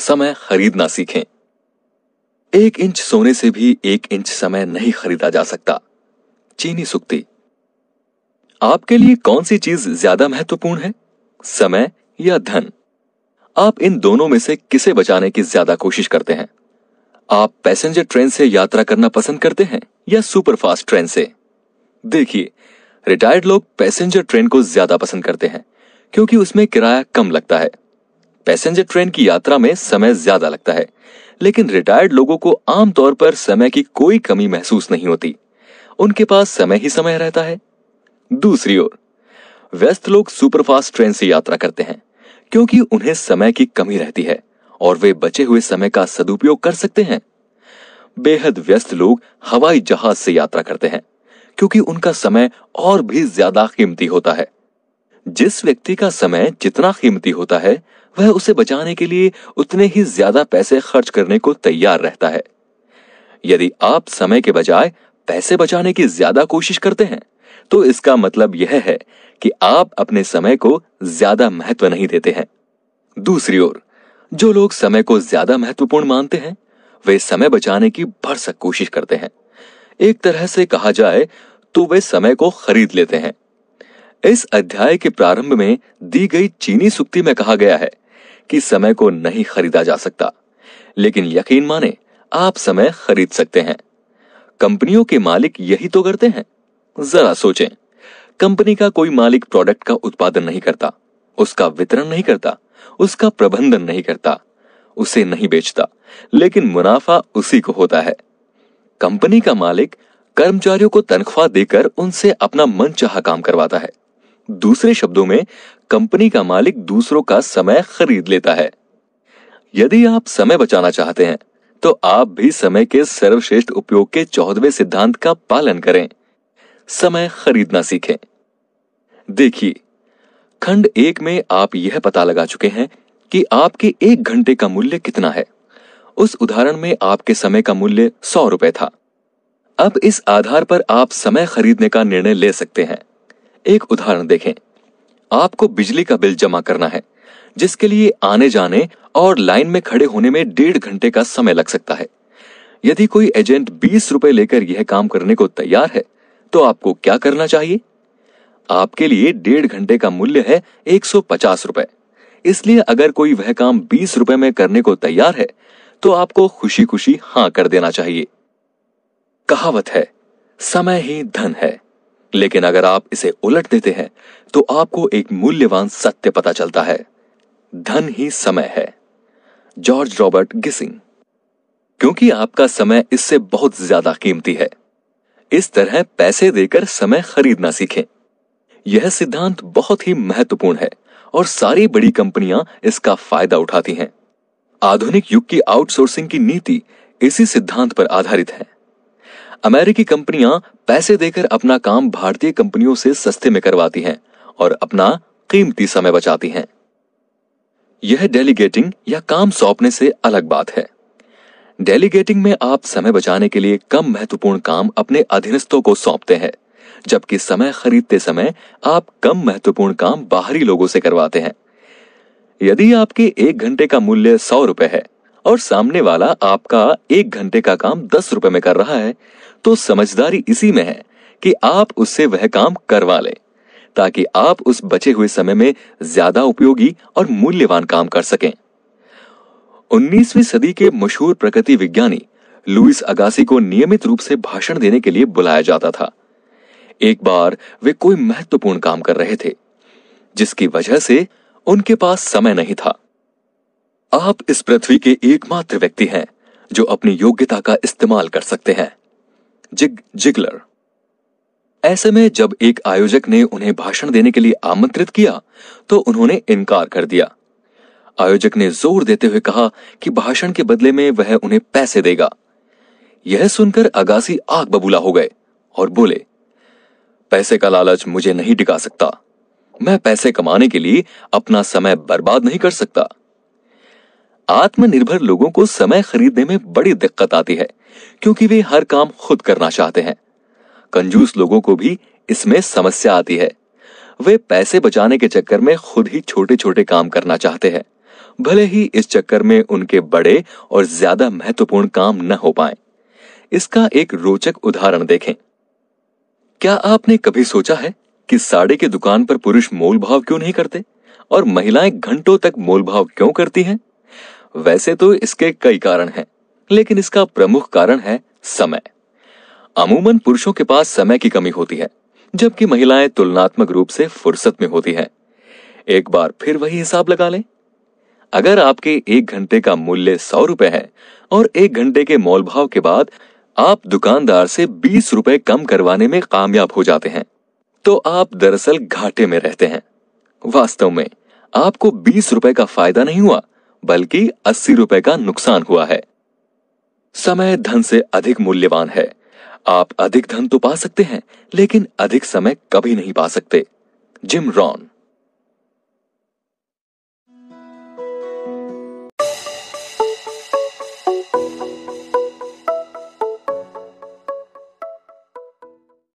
समय खरीदना सीखें एक इंच सोने से भी एक इंच समय नहीं खरीदा जा सकता चीनी सुक्ति आपके लिए कौन सी चीज ज्यादा महत्वपूर्ण है समय या धन आप इन दोनों में से किसे बचाने की ज्यादा कोशिश करते हैं आप पैसेंजर ट्रेन से यात्रा करना पसंद करते हैं या सुपरफास्ट ट्रेन से देखिए रिटायर्ड लोग पैसेंजर ट्रेन को ज्यादा पसंद करते हैं क्योंकि उसमें किराया कम लगता है पैसेंजर ट्रेन की यात्रा में समय ज्यादा लगता है लेकिन रिटायर्ड लोगों को आमतौर पर समय की कोई कमी महसूस नहीं होती उनके पास समय ही समय रहता है दूसरी ओर व्यस्त लोग सुपरफास्ट ट्रेन से यात्रा करते हैं क्योंकि उन्हें समय की कमी रहती है और वे बचे हुए समय का सदुपयोग कर सकते हैं बेहद व्यस्त लोग हवाई जहाज से यात्रा करते हैं क्योंकि उनका समय और भी ज्यादा कीमती होता है जिस व्यक्ति का समय जितना कीमती होता है वह उसे बचाने के लिए उतने ही ज्यादा पैसे खर्च करने को तैयार रहता है यदि आप समय के बजाय पैसे बचाने की ज्यादा कोशिश करते हैं तो इसका मतलब यह है कि आप अपने समय को ज्यादा महत्व नहीं देते हैं दूसरी ओर जो लोग समय को ज्यादा महत्वपूर्ण मानते हैं वे समय बचाने की भरसक कोशिश करते हैं एक तरह से कहा जाए तो वे समय को खरीद लेते हैं इस अध्याय के प्रारंभ में दी गई चीनी सुक्ति में कहा गया है कि समय को नहीं खरीदा जा सकता लेकिन यकीन माने आप समय खरीद सकते हैं कंपनियों के मालिक यही तो करते हैं जरा सोचें कंपनी का कोई मालिक प्रोडक्ट का उत्पादन नहीं करता उसका वितरण नहीं करता उसका प्रबंधन नहीं करता उसे नहीं बेचता लेकिन मुनाफा उसी को होता है कंपनी का मालिक कर्मचारियों को तनख्वाह देकर उनसे अपना मन चाह काम करवाता है दूसरे शब्दों में कंपनी का मालिक दूसरों का समय खरीद लेता है यदि आप समय बचाना चाहते हैं तो आप भी समय के सर्वश्रेष्ठ उपयोग के चौदवे सिद्धांत का पालन करें समय खरीदना सीखें देखिए खंड एक में आप यह पता लगा चुके हैं कि आपके एक घंटे का मूल्य कितना है उस उदाहरण में आपके समय का मूल्य सौ रुपए था अब इस आधार पर आप समय खरीदने का निर्णय ले सकते हैं एक उदाहरण देखें आपको बिजली का बिल जमा करना है जिसके लिए आने जाने और लाइन में खड़े होने में डेढ़ घंटे का समय लग सकता है यदि कोई एजेंट बीस रुपए लेकर यह काम करने को तैयार है तो आपको क्या करना चाहिए आपके लिए डेढ़ घंटे का मूल्य है एक सौ पचास रुपए इसलिए अगर कोई वह काम बीस रुपए में करने को तैयार है तो आपको खुशी खुशी हां कर देना चाहिए कहावत है समय ही धन है लेकिन अगर आप इसे उलट देते हैं तो आपको एक मूल्यवान सत्य पता चलता है धन ही समय है जॉर्ज रॉबर्ट गिसिंग क्योंकि आपका समय इससे बहुत ज्यादा कीमती है इस तरह पैसे देकर समय खरीदना सीखें यह सिद्धांत बहुत ही महत्वपूर्ण है और सारी बड़ी कंपनियां इसका फायदा उठाती हैं आधुनिक युग की आउटसोर्सिंग की नीति इसी सिद्धांत पर आधारित है अमेरिकी कंपनियां पैसे देकर अपना काम भारतीय कंपनियों से सस्ते में करवाती हैं और अपना कीमती समय बचाती हैं यह डेलीगेटिंग या काम सौंपने से अलग बात है डेलीगेटिंग में आप समय बचाने के लिए कम महत्वपूर्ण काम अपने अधीनस्थों को सौंपते हैं जबकि समय खरीदते समय आप कम महत्वपूर्ण काम बाहरी लोगों से करवाते हैं यदि आपके एक घंटे का मूल्य सौ रुपए है और सामने वाला आपका एक घंटे का काम दस रुपए में कर रहा है तो समझदारी इसी में है कि आप उससे वह काम करवा लें ताकि आप उस बचे हुए समय में ज्यादा उपयोगी और मूल्यवान काम कर सकें 19वीं सदी के मशहूर प्रकृति विज्ञानी लुइस अगासी को नियमित रूप से भाषण देने के लिए बुलाया जाता था एक बार वे कोई महत्वपूर्ण काम कर रहे थे जिसकी वजह से उनके पास समय नहीं था आप इस पृथ्वी के एकमात्र व्यक्ति हैं जो अपनी योग्यता का इस्तेमाल कर सकते हैं जिग जिगलर ऐसे में जब एक आयोजक ने उन्हें भाषण देने के लिए आमंत्रित किया तो उन्होंने इनकार कर दिया आयोजक ने जोर देते हुए कहा कि भाषण के बदले में वह उन्हें पैसे देगा यह सुनकर अगासी आग बबूला हो गए और बोले पैसे का लालच मुझे नहीं टिका सकता मैं पैसे कमाने के लिए अपना समय बर्बाद नहीं कर सकता आत्मनिर्भर लोगों को समय खरीदने में बड़ी दिक्कत आती है क्योंकि वे हर काम खुद करना चाहते हैं कंजूस लोगों को भी इसमें समस्या आती है वे पैसे बचाने के चक्कर में खुद ही छोटे छोटे काम करना चाहते हैं भले ही इस चक्कर में उनके बड़े और ज्यादा महत्वपूर्ण काम न हो पाए इसका एक रोचक उदाहरण देखें क्या आपने कभी सोचा है कि साड़ी की दुकान पर पुरुष मोलभाव क्यों नहीं करते और महिलाएं घंटों तक मोलभाव क्यों करती हैं वैसे तो इसके कई कारण हैं लेकिन इसका प्रमुख कारण है समय अमूमन पुरुषों के पास समय की कमी होती है जबकि महिलाएं तुलनात्मक रूप से फुर्सत में होती हैं एक बार फिर वही हिसाब लगा लें अगर आपके एक घंटे का मूल्य सौ रुपए है और एक घंटे के मोल भाव के बाद आप दुकानदार से बीस रुपए कम करवाने में कामयाब हो जाते हैं तो आप दरअसल घाटे में रहते हैं वास्तव में आपको बीस रुपए का फायदा नहीं हुआ बल्कि अस्सी रुपए का नुकसान हुआ है समय धन से अधिक मूल्यवान है आप अधिक धन तो पा सकते हैं लेकिन अधिक समय कभी नहीं पा सकते जिम रॉन